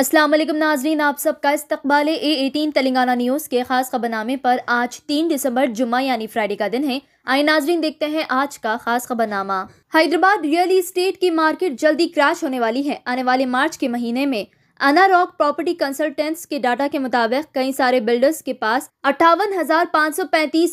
असलम नाजरीन आप सबका इस्तबाल ए एटीन तेलंगाना न्यूज़ के ख़ास खबरनामे पर आज तीन दिसंबर जुमा यानी फ्राइडे का दिन है आए नाजरीन देखते हैं आज का खास खबरनामा हैदराबाद रियल इस्टेट की मार्केट जल्दी क्रैश होने वाली है आने वाले मार्च के महीने में अनारॉक प्रॉपर्टी कंसल्टेंट्स के डाटा के मुताबिक कई सारे बिल्डर्स के पास अट्ठावन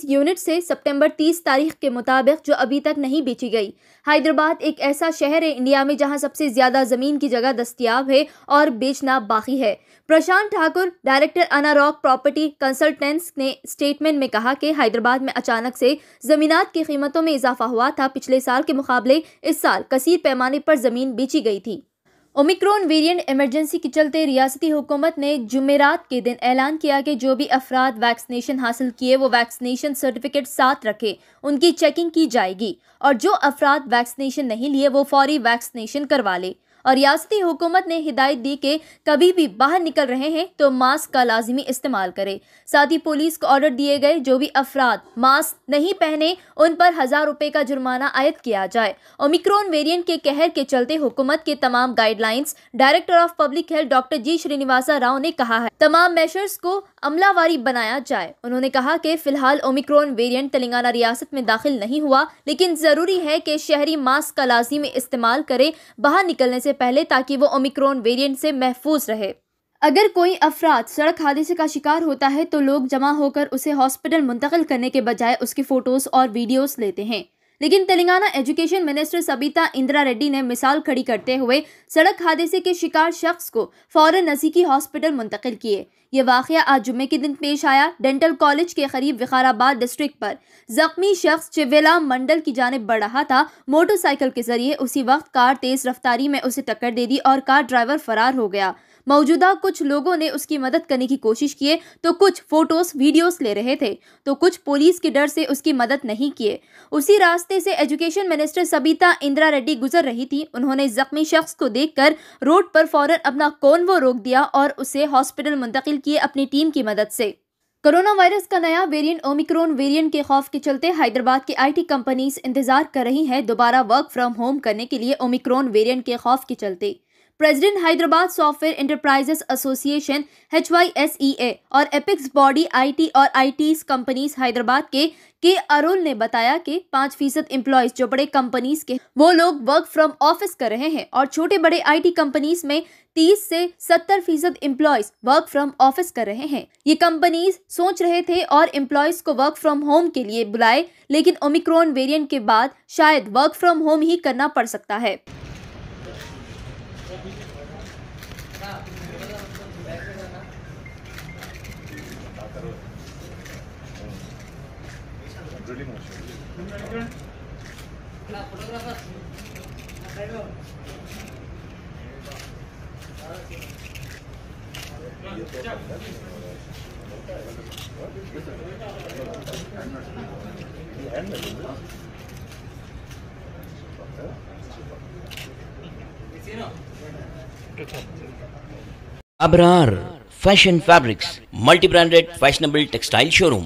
यूनिट से सितंबर 30 तारीख के मुताबिक जो अभी तक नहीं बेची गई हैदराबाद एक ऐसा शहर है इंडिया में जहां सबसे ज्यादा जमीन की जगह दस्तियाब है और बेचना बाकी है Prashant Thakur director Anarock property consultants ने स्टेटमेंट में कहा कि हैदराबाद में अचानक से जमीनात की कीमतों में इजाफा हुआ था पिछले साल के मुकाबले इस साल कसीर पैमाने पर जमीन बेची गई थी ओमिक्रोन वेरिएंट इमरजेंसी के चलते रियासती हुकूमत ने जुमेरात के दिन ऐलान किया कि जो भी अफराद वैक्सीनेशन हासिल किए वो वैक्सीनेशन सर्टिफिकेट साथ रखें उनकी चेकिंग की जाएगी और जो अफराद वैक्सीनेशन नहीं लिए वो फौरी वैक्सीनेशन करवा लें और रियाती हुकूमत ने हिदायत दी कि कभी भी बाहर निकल रहे हैं तो मास्क का लाजमी इस्तेमाल करें साथ ही पुलिस को ऑर्डर दिए गए जो भी अफराद मास्क नहीं पहने उन पर हज़ार रुपये का जुर्माना आयद किया जाए ओमिक्रोन वेरियंट के कहर के चलते हुकूमत के तमाम guidelines director of public health doctor G Srinivasa Rao ने कहा है तमाम मेशर्स को अमलावारी बनाया जाए उन्होंने कहा कि फिलहाल ओमिक्रॉन वेरिएंट तेलंगाना रियासत में दाखिल नहीं हुआ लेकिन ज़रूरी है कि शहरी मास्क का लाजिमी में इस्तेमाल करें बाहर निकलने से पहले ताकि वो ओमिक्रॉन वेरिएंट से महफूज रहे अगर कोई अफराद सड़क हादसे का शिकार होता है तो लोग जमा होकर उसे हॉस्पिटल मुंतकिल करने के बजाय उसकी फ़ोटोज़ और वीडियोज़ लेते हैं लेकिन तेलंगाना एजुकेशन मिनिस्टर सबिता इंदिरा रेड्डी ने मिसाल खड़ी करते हुए सड़क हादसे के शिकार शख्स को फौरन नजीकी हॉस्पिटल मुंतकिल किए ये वाक़ आज जुमे के दिन पेश आया डेंटल कॉलेज के करीब वखाराबाद डिस्ट्रिक्ट पर जख्मी शख्स चिवेला मंडल की जानब बढ़ रहा था मोटरसाइकिल के जरिए उसी वक्त कार तेज रफ्तारी में उसे टक्कर दे दी और कार ड्राइवर फरार हो गया मौजूदा कुछ लोगों ने उसकी मदद करने की कोशिश किए तो कुछ फोटोस वीडियोस ले रहे थे तो कुछ पुलिस के डर से उसकी मदद नहीं किए उसी रास्ते से एजुकेशन मिनिस्टर सबिता इंदिरा रेड्डी गुजर रही थी उन्होंने जख्मी शख्स को देख रोड पर फौरन अपना कौन रोक दिया और उसे हॉस्पिटल मुंतकिल किए अपनी टीम की मदद से कोरोना वायरस का नया वेरिएंट ओमिक्रोन वेरिएंट के खौफ के चलते हैदराबाद की आईटी कंपनीज इंतजार कर रही हैं दोबारा वर्क फ्रॉम होम करने के लिए ओमिक्रोन वेरिएंट के खौफ के चलते president Hyderabad software enterprises association H और एपिक्स बॉडी आईटी और आई कंपनीज हैदराबाद के के अरुल ने बताया कि पाँच फीसद एम्प्लॉयज जो बड़े कंपनीज के वो लोग वर्क फ्रॉम ऑफिस कर रहे हैं और छोटे बड़े आईटी कंपनीज में 30 से 70 फीसद एम्प्लॉयज वर्क फ्रॉम ऑफिस कर रहे हैं ये कंपनीज सोच रहे थे और एम्प्लॉयज को वर्क फ्रॉम होम के लिए बुलाए लेकिन ओमिक्रॉन वेरिएंट के बाद शायद वर्क फ्रॉम होम ही करना पड़ सकता है really Abrar fashion fabrics multi branded fashionable textile showroom